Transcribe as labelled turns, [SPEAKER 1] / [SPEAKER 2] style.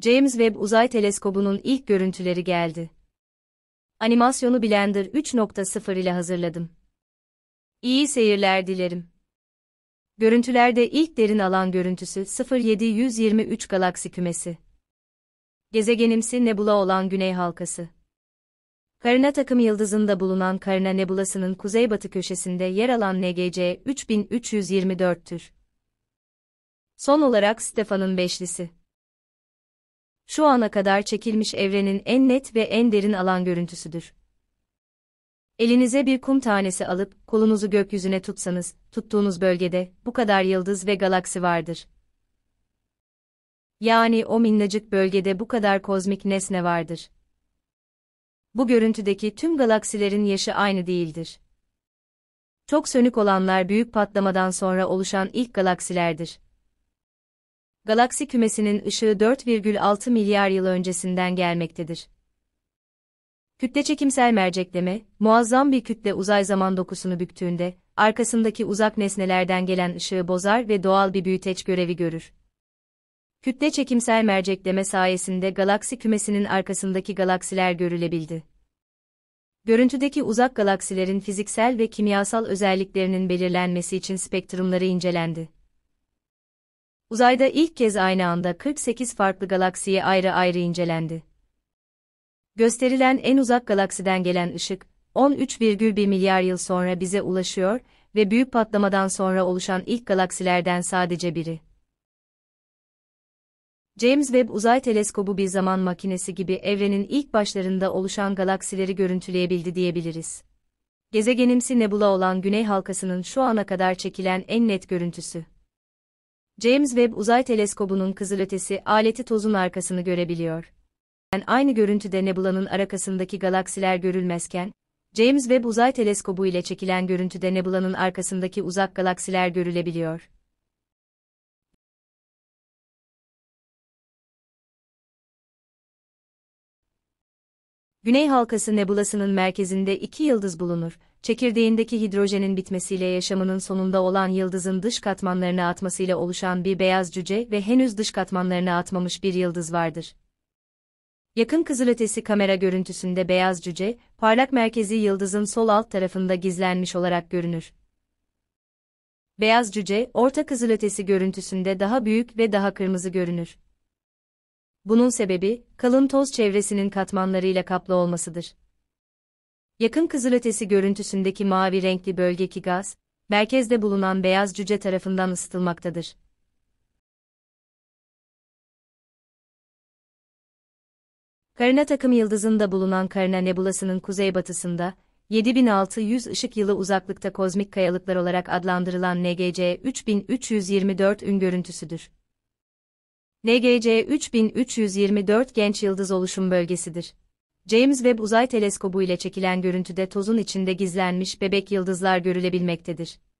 [SPEAKER 1] James Webb Uzay Teleskobu'nun ilk görüntüleri geldi. Animasyonu Blender 3.0 ile hazırladım. İyi seyirler dilerim. Görüntülerde ilk derin alan görüntüsü 07123 galaksi kümesi. Gezegenimsi nebula olan güney halkası. Karina takım yıldızında bulunan Karina Nebulası'nın kuzeybatı köşesinde yer alan NGC 3324'tür. Son olarak Stefan'ın beşlisi şu ana kadar çekilmiş evrenin en net ve en derin alan görüntüsüdür. Elinize bir kum tanesi alıp kolunuzu gökyüzüne tutsanız, tuttuğunuz bölgede bu kadar yıldız ve galaksi vardır. Yani o minnacık bölgede bu kadar kozmik nesne vardır. Bu görüntüdeki tüm galaksilerin yaşı aynı değildir. Çok sönük olanlar büyük patlamadan sonra oluşan ilk galaksilerdir galaksi kümesinin ışığı 4,6 milyar yıl öncesinden gelmektedir. Kütle çekimsel mercekleme, muazzam bir kütle uzay zaman dokusunu büktüğünde, arkasındaki uzak nesnelerden gelen ışığı bozar ve doğal bir büyüteç görevi görür. Kütle çekimsel mercekleme sayesinde galaksi kümesinin arkasındaki galaksiler görülebildi. Görüntüdeki uzak galaksilerin fiziksel ve kimyasal özelliklerinin belirlenmesi için spektrumları incelendi. Uzayda ilk kez aynı anda 48 farklı galaksiye ayrı ayrı incelendi. Gösterilen en uzak galaksiden gelen ışık, 13,1 milyar yıl sonra bize ulaşıyor ve büyük patlamadan sonra oluşan ilk galaksilerden sadece biri. James Webb Uzay Teleskobu bir zaman makinesi gibi evrenin ilk başlarında oluşan galaksileri görüntüleyebildi diyebiliriz. Gezegenimsi nebula olan güney halkasının şu ana kadar çekilen en net görüntüsü. James Webb Uzay Teleskobu'nun kızılötesi aleti tozun arkasını görebiliyor. Yani aynı görüntüde nebulanın arkasındaki galaksiler görülmezken, James Webb Uzay Teleskobu ile çekilen görüntüde nebulanın arkasındaki uzak galaksiler görülebiliyor. Güney halkası nebulasının merkezinde iki yıldız bulunur. Çekirdeğindeki hidrojenin bitmesiyle yaşamının sonunda olan yıldızın dış katmanlarına atmasıyla oluşan bir beyaz cüce ve henüz dış katmanlarına atmamış bir yıldız vardır. Yakın kızılötesi kamera görüntüsünde beyaz cüce, parlak merkezi yıldızın sol alt tarafında gizlenmiş olarak görünür. Beyaz cüce, orta kızılötesi görüntüsünde daha büyük ve daha kırmızı görünür bunun sebebi, kalın toz çevresinin katmanlarıyla kaplı olmasıdır. Yakın kızılötesi görüntüsündeki mavi renkli bölgeki gaz, merkezde bulunan beyaz cüce tarafından ısıtılmaktadır. Karina takım yıldızında bulunan Karina Nebulası'nın kuzeybatısında, 7600 ışık yılı uzaklıkta kozmik kayalıklar olarak adlandırılan NGC 3324 ün görüntüsüdür. NGC 3324 genç yıldız oluşum bölgesidir. James Webb Uzay Teleskobu ile çekilen görüntüde tozun içinde gizlenmiş bebek yıldızlar görülebilmektedir.